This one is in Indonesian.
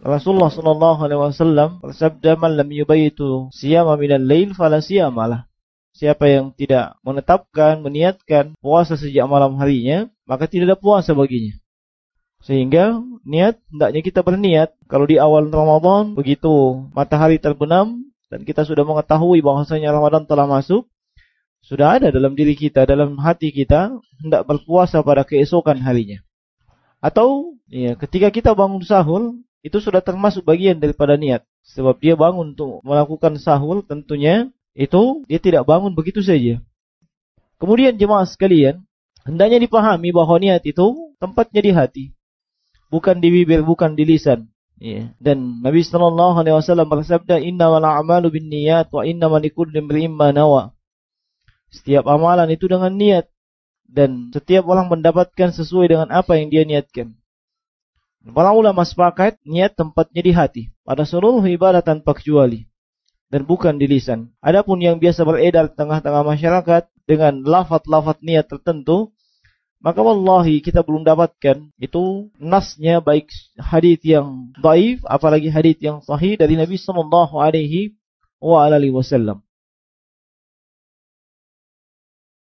Rasulullah Shallallahu Alaihi Wasallam bersabda, "Man lam yubayitu siyama minal lail fala siyamalah." Siapa yang tidak menetapkan, meniatkan puasa sejak malam harinya, maka tidak ada puasa baginya. Sehingga niat hendaknya kita berniat kalau di awal Ramadan begitu matahari terbenam dan kita sudah mengetahui bahwasanya Ramadan telah masuk, sudah ada dalam diri kita, dalam hati kita hendak berpuasa pada keesokan harinya. Atau ya, ketika kita bangun sahur, itu sudah termasuk bagian daripada niat. Sebab dia bangun untuk melakukan sahur tentunya itu dia tidak bangun begitu saja. Kemudian jemaah sekalian, hendaknya dipahami bahwa niat itu tempatnya di hati. Bukan di bibir, bukan di lisan. yeah. Dan Nabi sallallahu Alaihi Wasallam bersabda, Inna wal amalu bin niat wa inna malikul imma nawa. Setiap amalan itu dengan niat dan setiap orang mendapatkan sesuai dengan apa yang dia niatkan. Para ulama sepakat niat tempatnya di hati pada seluruh ibadah tanpa kecuali dan bukan di lisan. Adapun yang biasa beredar di tengah-tengah masyarakat dengan lafaz-lafaz niat tertentu, maka wallahi kita belum dapatkan itu nasnya baik hadith yang daif apalagi hadith yang sahih dari Nabi sallallahu alaihi wa alihi wasallam.